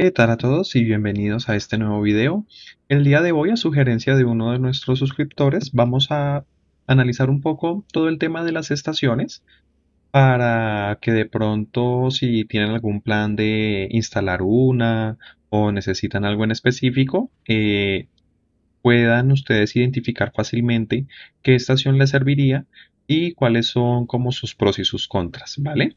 Hola a todos y bienvenidos a este nuevo video? El día de hoy, a sugerencia de uno de nuestros suscriptores, vamos a analizar un poco todo el tema de las estaciones para que de pronto si tienen algún plan de instalar una o necesitan algo en específico, eh, puedan ustedes identificar fácilmente qué estación les serviría y cuáles son como sus pros y sus contras, ¿vale?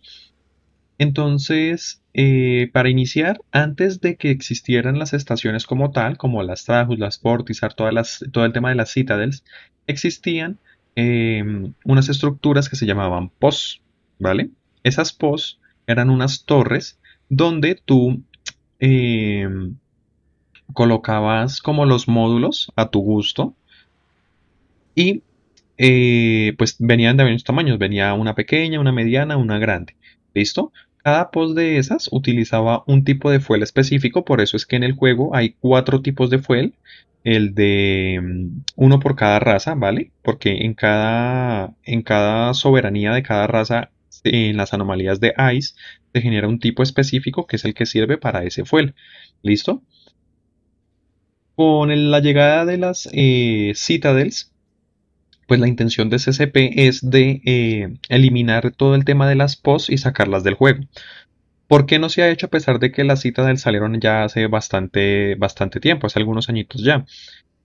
Entonces, eh, para iniciar, antes de que existieran las estaciones como tal, como las Trajus, las Fortizar, todo el tema de las Citadels, existían em, unas estructuras que se llamaban POS, ¿vale? Esas POS eran unas torres donde tú em, colocabas como los módulos a tu gusto y eh, pues venían de varios tamaños, venía una pequeña, una mediana, una grande, ¿listo? Cada pos de esas utilizaba un tipo de fuel específico, por eso es que en el juego hay cuatro tipos de fuel, el de mm, uno por cada raza, ¿vale? Porque en cada, en cada soberanía de cada raza, en las anomalías de ICE, se genera un tipo específico que es el que sirve para ese fuel. ¿Listo? Con la llegada de las eh, Citadels, pues la intención de CCP es de eh, eliminar todo el tema de las POS y sacarlas del juego. ¿Por qué no se ha hecho a pesar de que las citas del salieron ya hace bastante, bastante tiempo, hace algunos añitos ya?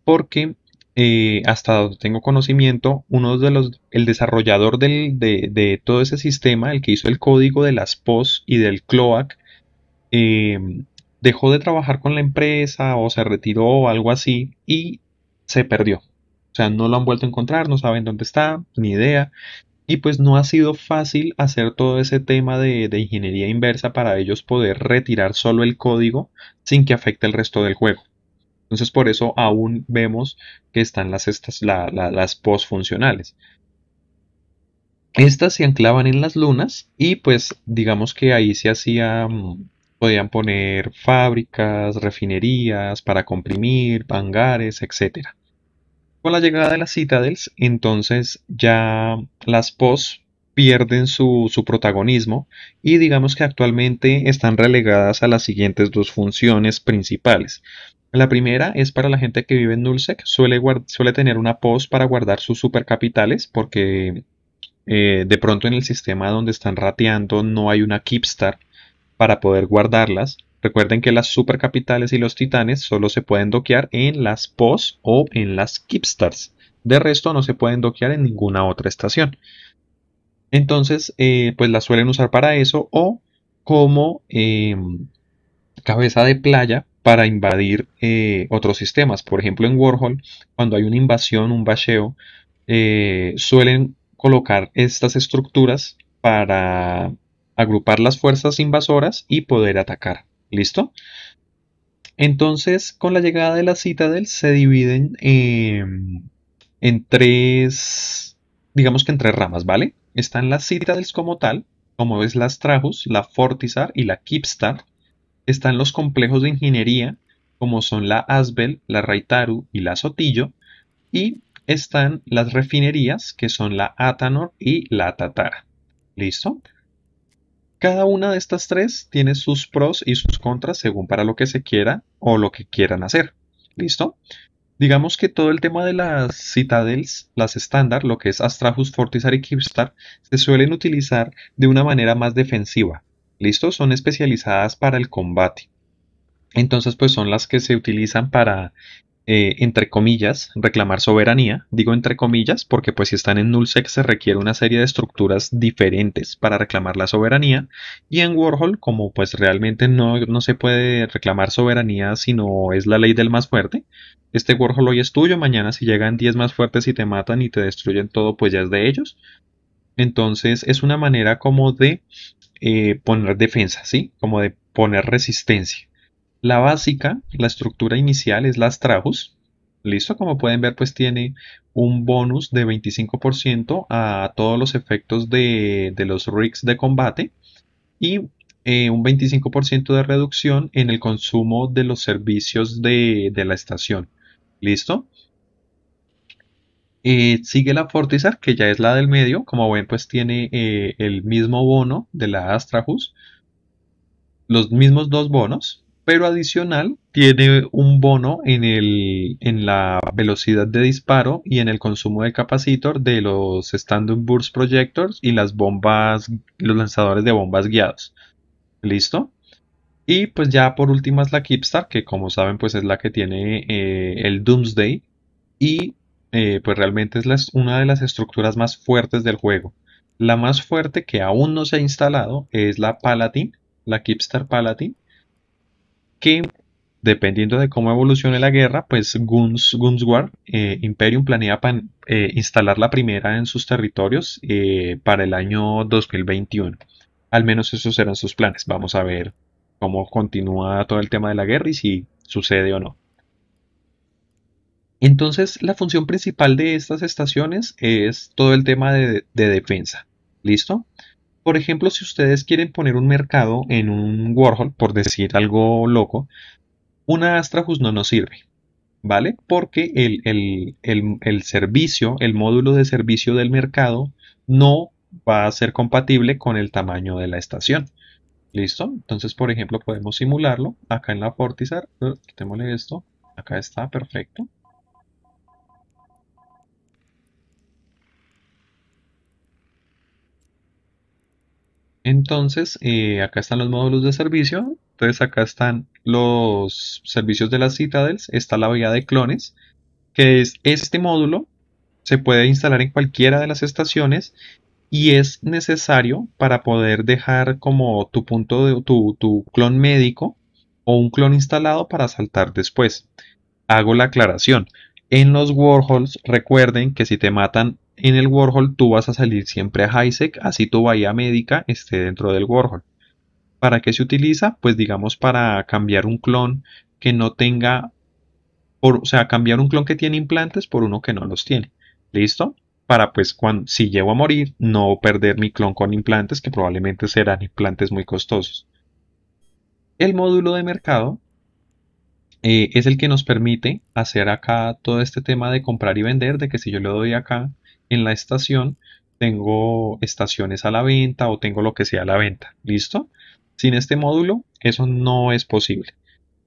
Porque eh, hasta donde tengo conocimiento, uno de los, el desarrollador de, todo ese sistema, el que hizo el código de las POS y del CLOAC, em, dejó de trabajar con la empresa o se retiró o algo así y se perdió. O sea, no lo han vuelto a encontrar, no saben dónde está, ni idea. Y pues no ha sido fácil hacer todo ese tema de, ingeniería inversa para ellos poder retirar solo el código sin que afecte el resto del juego. Entonces por eso aún vemos que están las, estas, las Estas se anclaban en las lunas y pues digamos que ahí se hacía, mm, podían poner fábricas, refinerías para comprimir, hangares, etcétera. Con la llegada de las Citadels, entonces ya las POS pierden su, protagonismo y digamos que actualmente están relegadas a las siguientes dos funciones principales. La primera es para la gente que vive en Nulsec, suele, tener una POS para guardar sus supercapitales porque eh, de pronto en el sistema donde están rateando no hay una Keepstar para poder guardarlas Recuerden que las supercapitales y los titanes solo se pueden doquear en las POS o en las Kipstars. De resto no se pueden doquear en ninguna otra estación. Entonces, eh, pues las suelen usar para eso o como em, cabeza de playa para invadir eh, otros sistemas. Por ejemplo, en Warhol, cuando hay una invasión, un bacheo, eh, suelen colocar estas estructuras para agrupar las fuerzas invasoras y poder atacar. ¿Listo? Entonces, con la llegada de la Citadel se dividen em, en tres, digamos que en tres ramas, ¿vale? Están las Citadels como tal, como es las Trajus, la Fortizar y la Kipstar. Están los complejos de ingeniería, como son la Asbel, la Raitaru y la Sotillo. Y están las refinerías, que son la Atanor y la Tatara. ¿Listo? Cada una de estas tres tiene sus pros y sus contras según para lo que se quiera o lo que quieran hacer. ¿Listo? Digamos que todo el tema de las citadels, las estándar, lo que es Astrahus, Fortizar y Kipstar, se suelen utilizar de una manera más defensiva. ¿Listo? Son especializadas para el combate. Entonces, pues son las que se utilizan para eh, entre comillas, reclamar soberanía. Digo entre comillas porque pues si están en NullSec se requiere una serie de estructuras diferentes para reclamar la soberanía. Y en Warhol, como pues realmente no, no se puede reclamar soberanía sino es la ley del más fuerte, este Warhol hoy es tuyo, mañana si llegan 10 más fuertes y te matan y te destruyen todo, pues ya es de ellos. Entonces es una manera como de eh, poner defensa, ¿sí? Como de poner resistencia. La básica, la estructura inicial es las trajos. Listo, como pueden ver, pues tiene un bonus de 25% a todos los efectos de, los rigs de combate y eh, un 25% de reducción en el consumo de los servicios de, la estación. ¿Listo? Eh, sigue la Fortizar, que ya es la del medio. Como ven, pues tiene eh, el mismo bono de la Astrahus. Los mismos dos bonos pero adicional tiene un bono en, el, en la velocidad de disparo y en el consumo de capacitor de los Standard Burst Projectors y las bombas, los lanzadores de bombas guiados. ¿Listo? Y pues ya por último es la Keepstar, que como saben pues es la que tiene eh, el Doomsday y eh, pues realmente es una de las estructuras más fuertes del juego. La más fuerte que aún no se ha instalado es la palatin la Keepstar palatin que dependiendo de cómo evolucione la guerra, pues Guns, War eh, Imperium planea eh, instalar la primera en sus territorios eh, para el año 2021. Al menos esos eran sus planes. Vamos a ver cómo continúa todo el tema de la guerra y si sucede o no. Entonces, la función principal de estas estaciones es todo el tema de defensa. ¿Listo? Por ejemplo, si ustedes quieren poner un mercado en un Warhol, por decir algo loco, una Astrahus no nos sirve, ¿vale? Porque el, el servicio, el módulo de servicio del mercado no va a ser compatible con el tamaño de la estación. ¿Listo? Entonces, por ejemplo, podemos simularlo acá en la Fortizar. Uh, quitémosle esto. Acá está, perfecto. Entonces, eh, acá están los módulos de servicio. Entonces, acá están los servicios de las Citadels. Está la vía de clones, que es este módulo. Se puede instalar en cualquiera de las estaciones y es necesario para poder dejar como tu punto de tu, tu clon médico o un clon instalado para saltar después. Hago la aclaración. En los Warhols, recuerden que si te matan en el Warhol tú vas a salir siempre a Highsec, así tu bahía médica esté dentro del Warhol. ¿Para qué se utiliza? Pues digamos para cambiar un clon que no tenga, o sea, cambiar un clon que tiene implantes por uno que no los tiene. ¿Listo? Para pues cuando, si llego a morir, no perder mi clon con implantes, que probablemente serán implantes muy costosos. El módulo de mercado eh, es el que nos permite hacer acá todo este tema de comprar y vender, de que si yo le doy acá en la estación tengo estaciones a la venta o tengo lo que sea a la venta. ¿Listo? Sin este módulo, eso no es posible.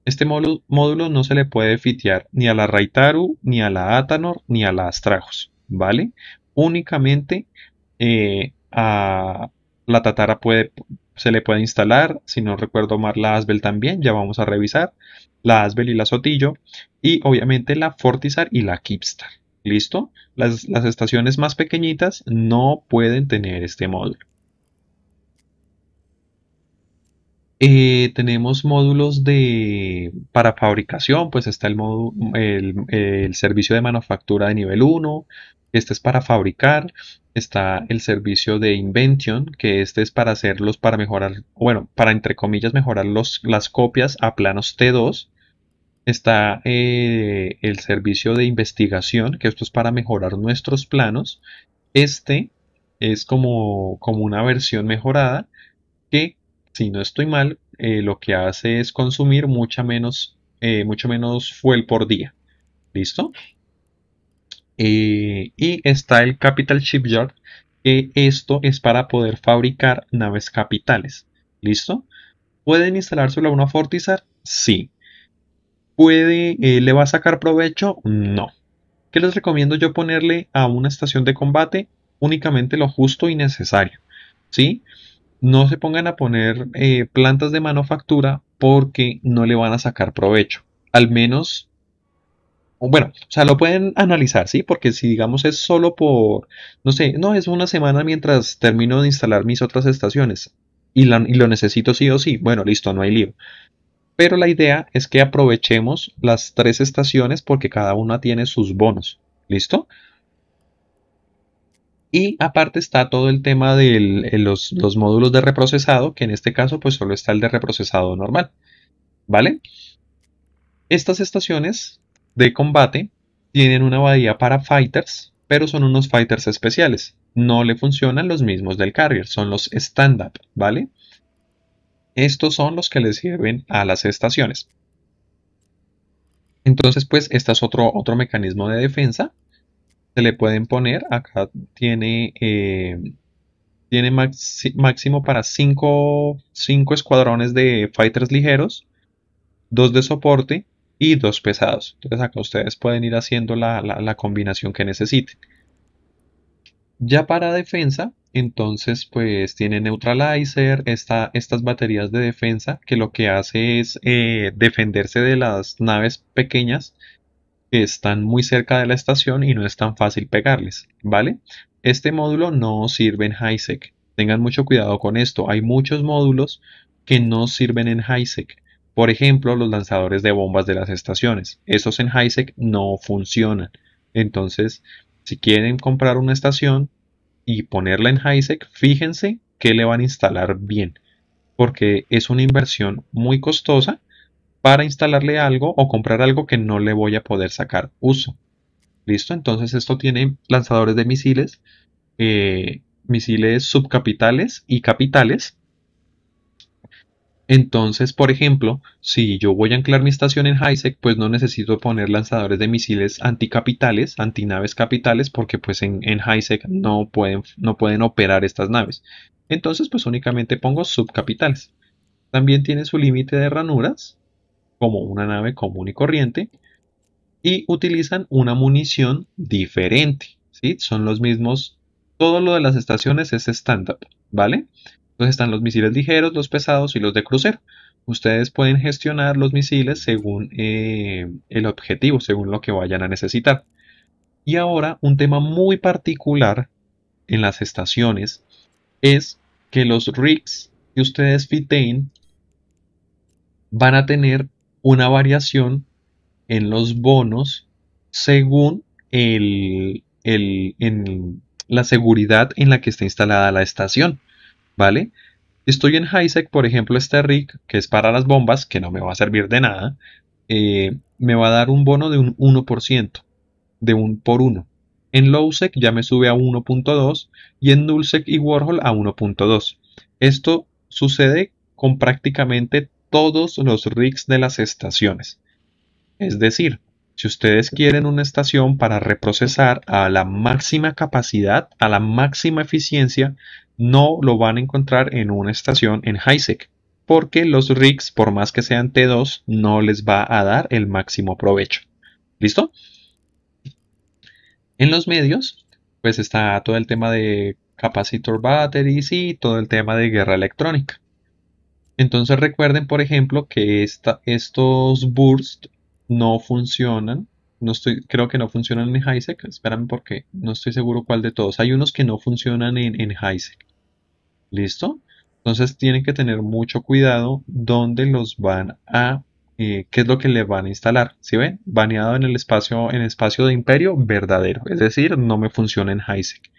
Este módulo, no se le puede fitear ni a la Raitaru, ni a la Atanor, ni a la Astrajos, ¿vale? Únicamente eh, a la Tatara puede, se le puede instalar, si no recuerdo mal, la Asbel también, ya vamos a revisar, la Asbel y la Sotillo, y obviamente la Fortizar y la Kipstar, ¿Listo? Las, estaciones más pequeñitas no pueden tener este módulo. Eh, tenemos módulos de, para fabricación, pues está el, el, servicio de manufactura de nivel 1, este es para fabricar, está el servicio de invention, que este es para hacerlos, para mejorar, bueno, para entre comillas mejorar las copias a planos T2, está eh, el servicio de investigación, que esto es para mejorar nuestros planos. Este es como, como una versión mejorada que, si no estoy mal, eh, lo que hace es consumir mucha menos, eh, mucho menos fuel por día. ¿Listo? y está el Capital Shipyard, que esto es para poder fabricar naves capitales. ¿Listo? ¿Pueden instalárselo a una Fortizar? Sí, puede, eh, le va a sacar provecho? No. ¿Qué les recomiendo yo ponerle a una estación de combate? Únicamente lo justo y necesario. ¿Sí? No se pongan a poner eh, plantas de manufactura porque no le van a sacar provecho. Al menos bueno, o sea, lo pueden analizar, ¿sí? Porque si digamos es solo por, no sé, no, es una semana mientras termino de instalar mis otras estaciones y, y, lo necesito sí o sí, bueno, listo, no hay lío. Pero la idea es que aprovechemos las tres estaciones porque cada una tiene sus bonos. ¿Listo? Y aparte está todo el tema de eh, los, módulos de reprocesado, que en este caso pues solo está el de reprocesado normal. ¿Vale? Estas estaciones de combate tienen una bahía para fighters, pero son unos fighters especiales. No le funcionan los mismos del carrier, son los stand-up, ¿vale? Estos son los que le sirven a las estaciones. Entonces, pues, este es otro, otro mecanismo de defensa. Se le pueden poner, acá tiene, eh, tiene máximo para 5 escuadrones de fighters ligeros, 2 de soporte y 2 pesados. Entonces acá ustedes pueden ir haciendo la combinación que necesiten. Ya para defensa, entonces, pues tiene neutralizer, esta, estas baterías de defensa que lo que hace es eh, defenderse de las naves pequeñas que están muy cerca de la estación y no es tan fácil pegarles, ¿vale? Este módulo no sirve en HiSec. Tengan mucho cuidado con esto. Hay muchos módulos que no sirven en HiSec. Por ejemplo, los lanzadores de bombas de las estaciones. Esos en HiSec no funcionan. Entonces, si quieren comprar una estación, y ponerla en HiSec, fíjense que le van a instalar bien, porque es una inversión muy costosa para instalarle algo o comprar algo que no le voy a poder sacar uso. ¿Listo? Entonces esto tiene lanzadores de misiles, eh, misiles subcapitales y capitales entonces, por ejemplo, si yo voy a anclar mi estación en Highsec, pues no necesito poner lanzadores de misiles anticapitales, antinaves capitales, porque pues en, Highsec mm. no pueden, no pueden operar estas naves. Entonces, pues únicamente pongo subcapitales. También tiene su límite de ranuras, como una nave común y corriente, y utilizan una munición diferente. ¿sí? Son los mismos, todo lo de las estaciones es stand-up, ¿vale? Entonces están los misiles ligeros, los pesados y los de crucero. Ustedes pueden gestionar los misiles según eh, el objetivo, según lo que vayan a necesitar. Y ahora un tema muy particular en las estaciones es que los rigs que ustedes fiteen van a tener una variación en los bonos según la seguridad en la que está instalada la estación. ¿vale? Estoy en highsec por ejemplo, este rig, que es para las bombas, que no me va a servir de nada, eh, me va a dar un bono de un 1%, de un por uno En Lowsec ya me sube a 1.2 y en Nullsec y Warhol a 1.2. Esto sucede con prácticamente todos los rigs de las estaciones. Es decir, si ustedes quieren una estación para reprocesar a la máxima capacidad, a la máxima eficiencia, no lo van a encontrar en una estación en HiSec, porque los rigs, por más que sean T2, no les va a dar el máximo provecho. ¿Listo? En los medios, pues está todo el tema de capacitor batteries y todo el tema de guerra electrónica. Entonces recuerden, por ejemplo, que estos bursts no funcionan. No estoy, creo que no funcionan en HiSec. Espérame porque no estoy seguro cuál de todos. Hay unos que no funcionan en, en ¿Listo? Entonces tienen que tener mucho cuidado dónde los van a, eh, qué es lo que les van a instalar. si ven? Baneado en el espacio, en espacio de imperio verdadero. Es decir, no me funciona en HiSec.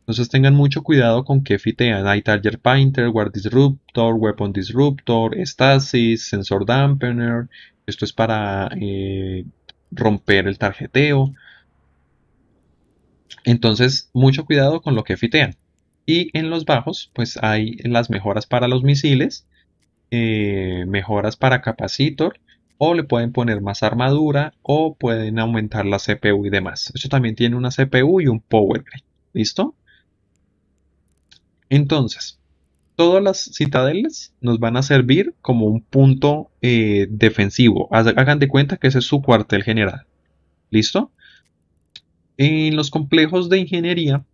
Entonces tengan mucho cuidado con qué fitean. Hay Target Painter, Guard Disruptor, Weapon Disruptor, Stasis, Sensor Dampener. Esto es para eh, romper el tarjeteo. Entonces, mucho cuidado con lo que fitean. Y en los bajos, pues hay las mejoras para los misiles, eh, mejoras para capacitor, o le pueden poner más armadura, o pueden aumentar la CPU y demás. Esto también tiene una CPU y un power ¿Listo? Entonces, todas las citadelas nos van a servir como un punto eh, defensivo. Hagan de cuenta que ese es su cuartel general. ¿Listo? En los complejos de ingeniería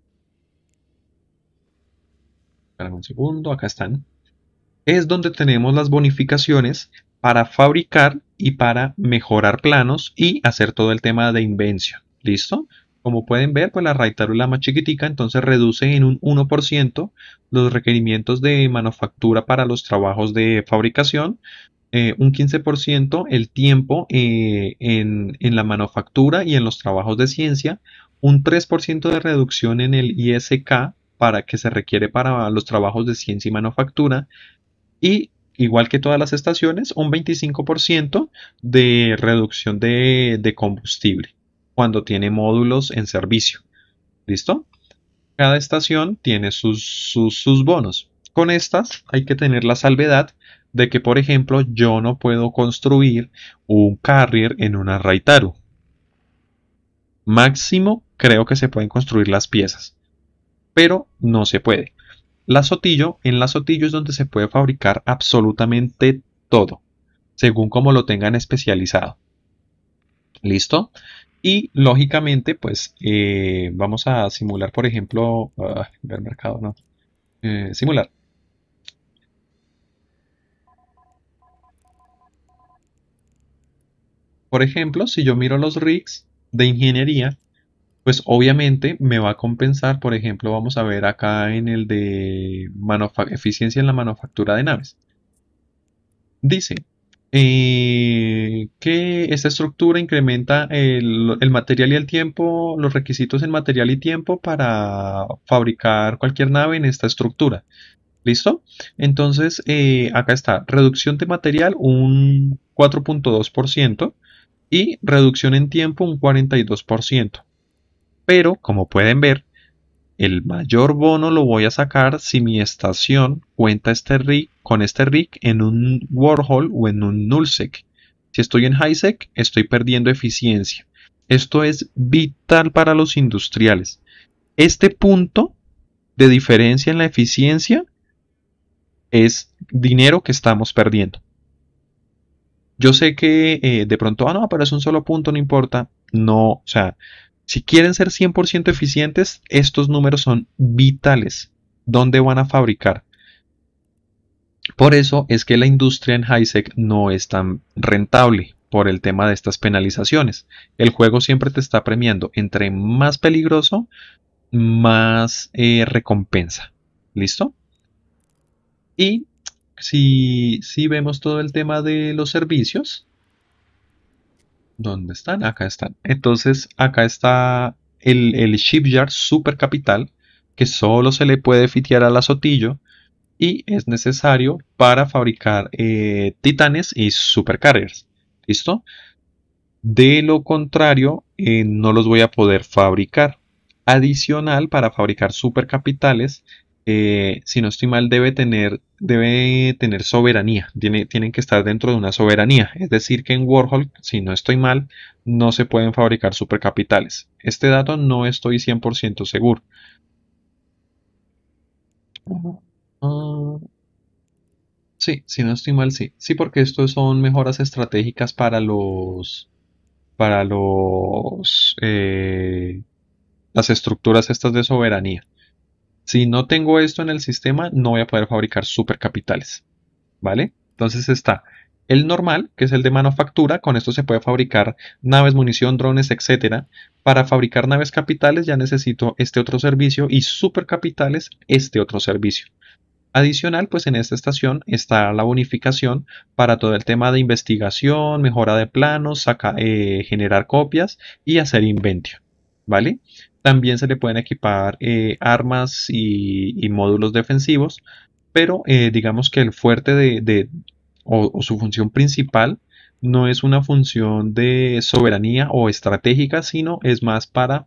segundo, acá están. Es donde tenemos las bonificaciones para fabricar y para mejorar planos y hacer todo el tema de invención. ¿Listo? Como pueden ver, pues la Raitarula más chiquitica entonces reduce en un 1% los requerimientos de manufactura para los trabajos de fabricación, eh, un 15% el tiempo eh, en, en, la manufactura y en los trabajos de ciencia, un 3% de reducción en el ISK para que se requiere para los trabajos de ciencia y manufactura y igual que todas las estaciones un 25% de reducción de, combustible cuando tiene módulos en servicio. ¿Listo? Cada estación tiene sus, sus bonos. Con estas hay que tener la salvedad de que, por ejemplo, yo no puedo construir un carrier en una Raitaru. Máximo creo que se pueden construir las piezas pero no se puede. La en la sotillo es donde se puede fabricar absolutamente todo, según como lo tengan especializado. ¿Listo? Y lógicamente, pues eh, vamos a simular, por ejemplo, ah, el mercado, no. Eh, simular. Por ejemplo, si yo miro los rigs de ingeniería, pues obviamente me va a compensar, por ejemplo, vamos a ver acá en el de eficiencia en la manufactura de naves. Dice eh, que esta estructura incrementa el, material y el tiempo, los requisitos en material y tiempo para fabricar cualquier nave en esta estructura. ¿Listo? Entonces, eh, acá está, reducción de material un 4.2% y reducción en tiempo un 42%. Pero, como pueden ver, el mayor bono lo voy a sacar si mi estación cuenta este con este RIC en un Warhol o en un Nullsec. Si estoy en HighSec, estoy perdiendo eficiencia. Esto es vital para los industriales. Este punto de diferencia en la eficiencia es dinero que estamos perdiendo. Yo sé que eh, de pronto, ah, no, pero es un solo punto, no importa. No, o sea, si quieren ser 100% eficientes, estos números son vitales. ¿Dónde van a fabricar? Por eso es que la industria en Highsec no es tan rentable por el tema de estas penalizaciones. El juego siempre te está premiando. Entre más peligroso, más eh, recompensa. ¿Listo? Y si, si vemos todo el tema de los servicios, ¿Dónde están? Acá están. Entonces, acá está el, Shipyard Super Capital, que solo se le puede fitear al azotillo y es necesario para fabricar eh, titanes y supercarriers. ¿Listo? De lo contrario, eh, no los voy a poder fabricar. Adicional, para fabricar supercapitales, eh, si no estoy mal, debe tener, debe tener soberanía, Tiene, tienen que estar dentro de una soberanía. Es decir, que en Warhol, si no estoy mal, no se pueden fabricar supercapitales. Este dato no estoy 100% seguro. Ah, sí, si no estoy mal, sí. Sí, porque esto son mejoras estratégicas para los... para los... Eh, las estructuras estas de soberanía. Si no tengo esto en el sistema, no voy a poder fabricar supercapitales. ¿Vale? Entonces está el normal, que es el de manufactura, con esto se puede fabricar naves, munición, drones, etc. Para fabricar naves capitales ya necesito este otro servicio y supercapitales este otro servicio. Adicional, pues en esta estación está la bonificación para todo el tema de investigación, mejora de planos, eh, generar copias y hacer inventio. ¿Vale? También se le pueden equipar eh, armas y, módulos defensivos, pero eh, digamos que el fuerte de, o, su función principal no es una función de soberanía o estratégica, sino es más para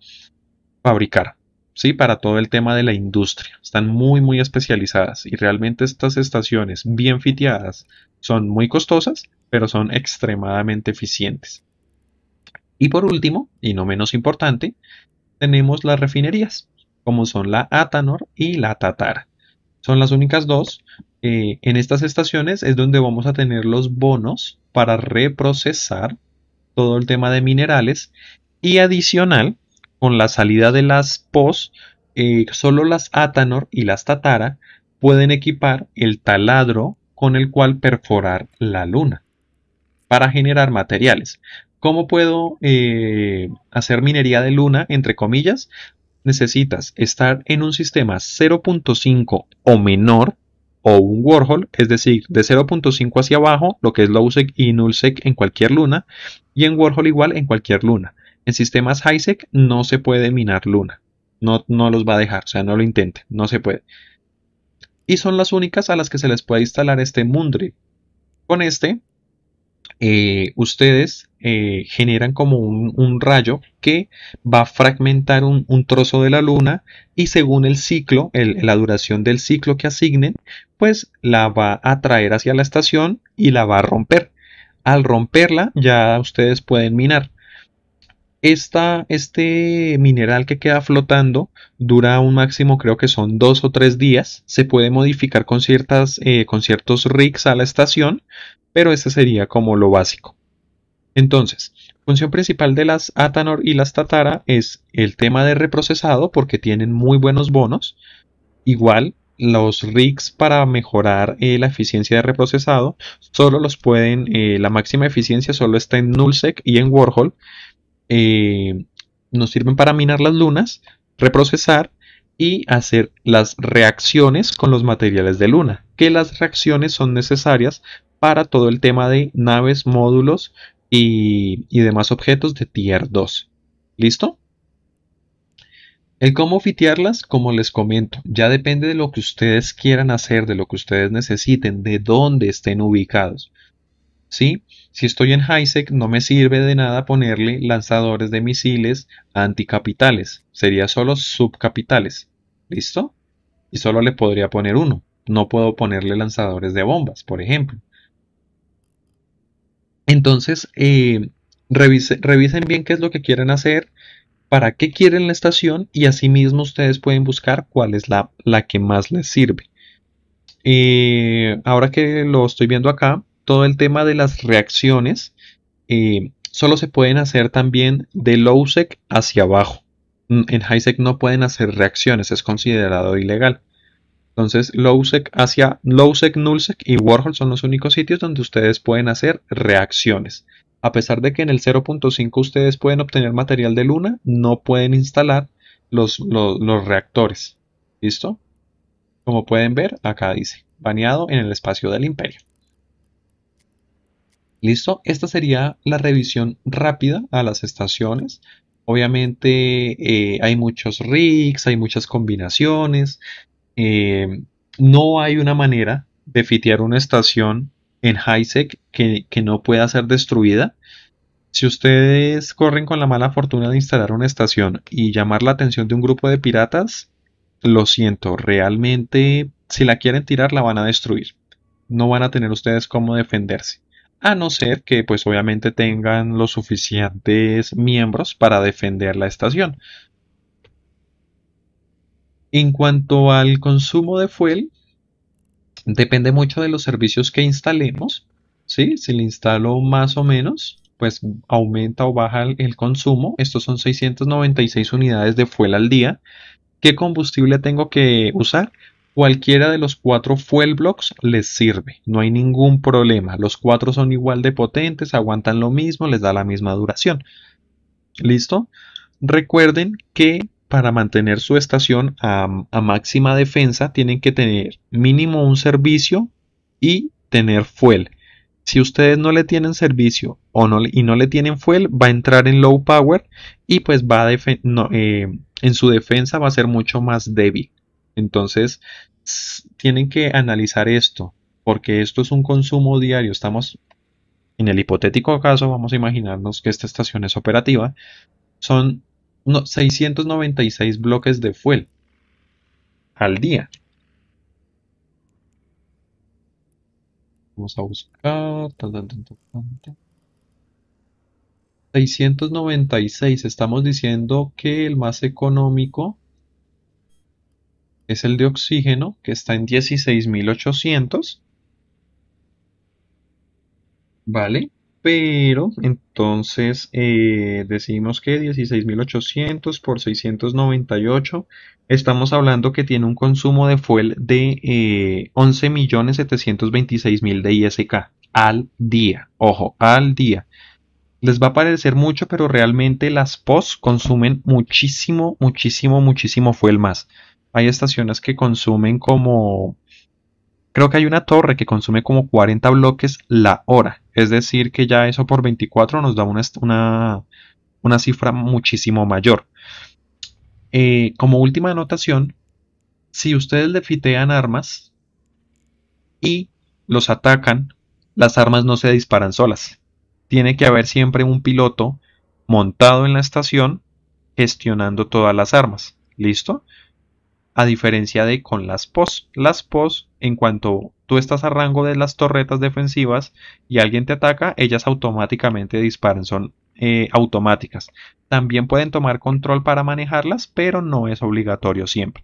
fabricar, ¿sí? Para todo el tema de la industria. Están muy, muy especializadas y realmente estas estaciones bien fiteadas son muy costosas, pero son extremadamente eficientes. Y por último, y no menos importante, tenemos las refinerías, como son la Atanor y la Tatara. Son las únicas dos. Eh, en estas estaciones es donde vamos a tener los bonos para reprocesar todo el tema de minerales y adicional, con la salida de las POS, eh, solo las Atanor y las Tatara pueden equipar el taladro con el cual perforar la luna para generar materiales. ¿Cómo puedo eh, hacer minería de luna, entre comillas? Necesitas estar en un sistema 0.5 o menor o un Warhol, es decir, de 0.5 hacia abajo, lo que es Lowsec y Nullsec en cualquier luna, y en Warhol igual en cualquier luna. En sistemas Highsec no se puede minar luna, no, no los va a dejar, o sea, no lo intente, no se puede. Y son las únicas a las que se les puede instalar este Mundry. Con este eh, ustedes eh, generan como un, rayo que va a fragmentar un, trozo de la luna y según el ciclo, la duración del ciclo que asignen, pues la va a traer hacia la estación y la va a romper. Al romperla ya ustedes pueden minar este mineral que queda flotando dura un máximo creo que son dos o tres días. Se puede modificar con, eh, ciertos rigs a la estación, pero este sería como lo básico. Entonces, función principal de las Atanor y las Tatara es el tema de reprocesado porque tienen muy buenos bonos. Igual, los rigs para mejorar eh, la eficiencia de reprocesado solo los pueden, eh, la máxima eficiencia solo está en Nullsec y en Warhol eh, nos sirven para minar las lunas, reprocesar y hacer las reacciones con los materiales de luna, que las reacciones son necesarias para todo el tema de naves, módulos y, y demás objetos de tier 2. ¿Listo? El cómo fitearlas, como les comento, ya depende de lo que ustedes quieran hacer, de lo que ustedes necesiten, de dónde estén ubicados. Si estoy en highsec no me sirve de nada ponerle lanzadores de misiles anticapitales, sería solo subcapitales, ¿listo? Y solo le podría poner uno, no puedo ponerle lanzadores de bombas, por ejemplo. Entonces, eh, revisen bien qué es lo que quieren hacer, para qué quieren la estación y asimismo ustedes pueden buscar cuál es la, que más les sirve. Eh, ahora que lo estoy viendo acá, todo el tema de las reacciones eh, solo se pueden hacer también de Lowsec hacia abajo. Mm, en Highsec no pueden hacer reacciones, es considerado ilegal. Entonces, Lowsec hacia Lowsec, Nullsec y Warhol son los únicos sitios donde ustedes pueden hacer reacciones. A pesar de que en el 0.5 ustedes pueden obtener material de luna, no pueden instalar los, los reactores. ¿Listo? Como pueden ver, acá dice, baneado en el espacio del imperio. ¿Listo? Esta sería la revisión rápida a las estaciones. Obviamente eh, hay muchos rigs, hay muchas combinaciones. Eh, no hay una manera de fitear una estación en highsec que no pueda ser destruida. Si ustedes corren con la mala fortuna de instalar una estación y llamar la atención de un grupo de piratas, lo siento, realmente si la quieren tirar la van a destruir. No van a tener ustedes cómo defenderse a no ser que pues obviamente tengan los suficientes miembros para defender la estación. En cuanto al consumo de fuel, depende mucho de los servicios que instalemos. Si le instalo más o menos, pues aumenta o baja el, el consumo. Estos son 696 unidades de fuel al día. ¿Qué combustible tengo que usar? Cualquiera de los cuatro fuel blocks les sirve, no hay ningún problema. Los cuatro son igual de potentes, aguantan lo mismo, les da la misma duración. ¿Listo? Recuerden que para mantener su estación a, máxima defensa tienen que tener mínimo un servicio y tener fuel. Si ustedes no le tienen servicio o no, y no le tienen fuel, va a entrar en low power y pues va a eh, en su defensa va a ser mucho más débil. Entonces, tienen que analizar esto, porque esto es un consumo diario. Estamos, en el hipotético caso, vamos a imaginarnos que esta estación es operativa, son 696 bloques de fuel al día. Vamos a buscar. 696. Estamos diciendo que el más económico es el de oxígeno, que está en 16.800. ¿Vale? Pero entonces eh, decimos que 16.800 por 698, estamos hablando que tiene un consumo de fuel de 11.726.000 eh, de ISK al día. Ojo, al día les va a parecer mucho, pero realmente las POS consumen muchísimo, muchísimo, muchísimo fuel más hay estaciones que consumen como... Creo que hay una torre que consume como 40 bloques la hora. Es decir, que ya eso por 24 nos da una, una, cifra muchísimo mayor. Eh, como última anotación, si ustedes le fitean armas y los atacan, las armas no se disparan solas. Tiene que haber siempre un piloto montado en la estación gestionando todas las armas. ¿Listo? a diferencia de con las pos. Las pos, en cuanto tú estás a rango de las torretas defensivas y alguien te ataca, ellas automáticamente disparan, son eh, automáticas. También pueden tomar control para manejarlas, pero no es obligatorio siempre.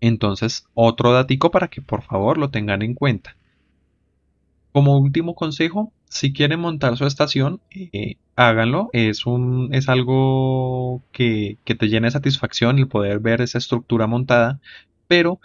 Entonces, otro datico para que por favor lo tengan en cuenta. Como último consejo, si quieren montar su estación, eh, háganlo. Es, un, es algo que, que te llena de satisfacción el poder ver esa estructura montada, pero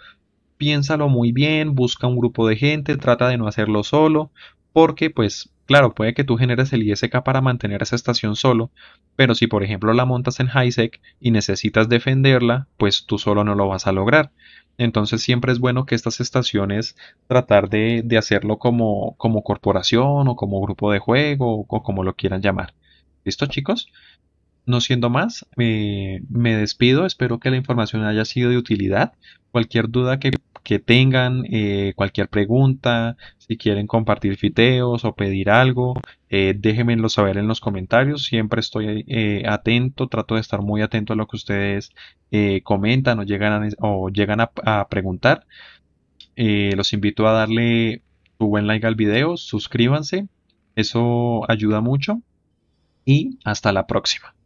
piénsalo muy bien, busca un grupo de gente, trata de no hacerlo solo, porque pues claro, puede que tú generes el ISK para mantener esa estación solo, pero si por ejemplo la montas en HiSec y necesitas defenderla, pues tú solo no lo vas a lograr. Entonces siempre es bueno que estas estaciones tratar de, hacerlo como, como corporación o como grupo de juego o como lo quieran llamar. ¿Listo chicos? no siendo más, me despido. Espero que la información haya sido de utilidad. Cualquier duda que que tengan, eh, cualquier pregunta, si quieren compartir fiteos o pedir algo, eh, déjenmelo saber en los comentarios. Siempre estoy eh, atento, trato de estar muy atento a lo que ustedes comentan o llegan a, o llegan preguntar. los invito a darle su buen like al video, suscríbanse, eso ayuda mucho y hasta la próxima.